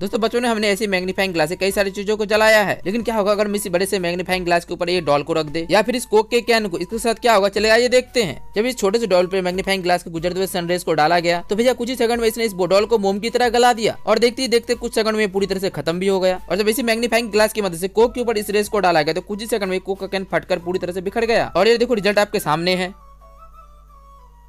दोस्तों बच्चों ने हमने ऐसी मैग्नीफाइंग ग्लास से कई सारी चीजों को जलाया है लेकिन क्या होगा अगर हम इसी बड़े से मैग्नीफाइंग ग्लास के ऊपर ये डॉल को रख दे या फिर इस कोक के कैन को इसके साथ क्या होगा चले आइए देखते हैं जब इस छोटे से डॉल पर मैग्नीफाइंग ग्लास के गुजरते हुए सनरेज को डाला गया तो भैया कुछ ही सेकंड में इसने इस डॉल को मोम की तरह गला दिया और देखते ही देखते कुछ सेकंड में पूरी तरह से खत्म भी हो गया और जब इसी मैग्नीफाइंग ग्लास की मदद से कोक के ऊपर इस रेस को डाला गया तो कुछ ही सेकंड में कोक का कैन फटकर पूरी तरह से बिखर गया और ये देखो रिजल्ट आपके सामने है